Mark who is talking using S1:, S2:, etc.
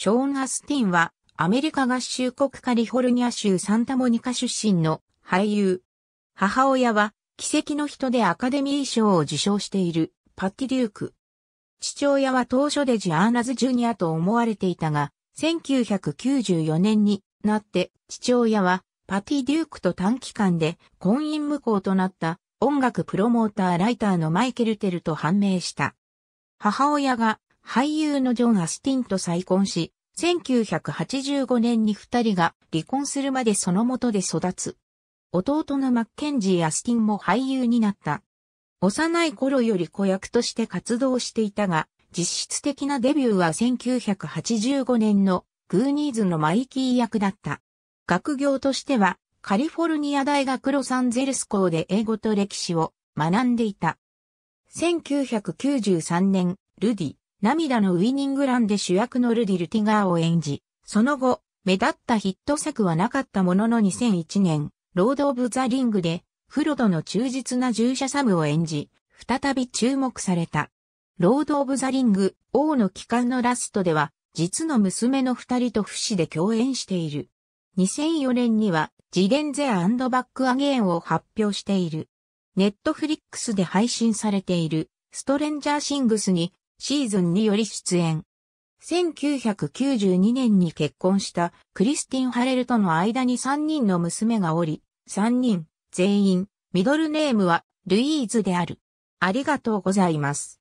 S1: ショーン・アスティンは、アメリカ合衆国カリフォルニア州サンタモニカ出身の俳優。母親は、奇跡の人でアカデミー賞を受賞している、パッティ・デューク。父親は当初でジアーナズ・ジュニアと思われていたが、1994年になって、父親は、パティ・デュークと短期間で婚姻無効となった音楽プロモーターライターのマイケル・テルと判明した。母親が俳優のジョン・アスティンと再婚し、1985年に二人が離婚するまでその元で育つ。弟のマッケンジー・アスティンも俳優になった。幼い頃より子役として活動していたが、実質的なデビューは1985年のグーニーズのマイキー役だった。学業としてはカリフォルニア大学ロサンゼルス校で英語と歴史を学んでいた。1993年、ルディ、涙のウィニングランで主役のルディ・ルティガーを演じ、その後、目立ったヒット作はなかったものの2001年、ロード・オブ・ザ・リングで、フロドの忠実な従者サムを演じ、再び注目された。ロード・オブ・ザ・リング、王の帰還のラストでは、実の娘の二人と不死で共演している。2004年には、ジレンゼアバックアゲーンを発表している。ネットフリックスで配信されている、ストレンジャーシングスにシーズンにより出演。1992年に結婚したクリスティン・ハレルとの間に3人の娘がおり、3人全員、ミドルネームはルイーズである。ありがとうございます。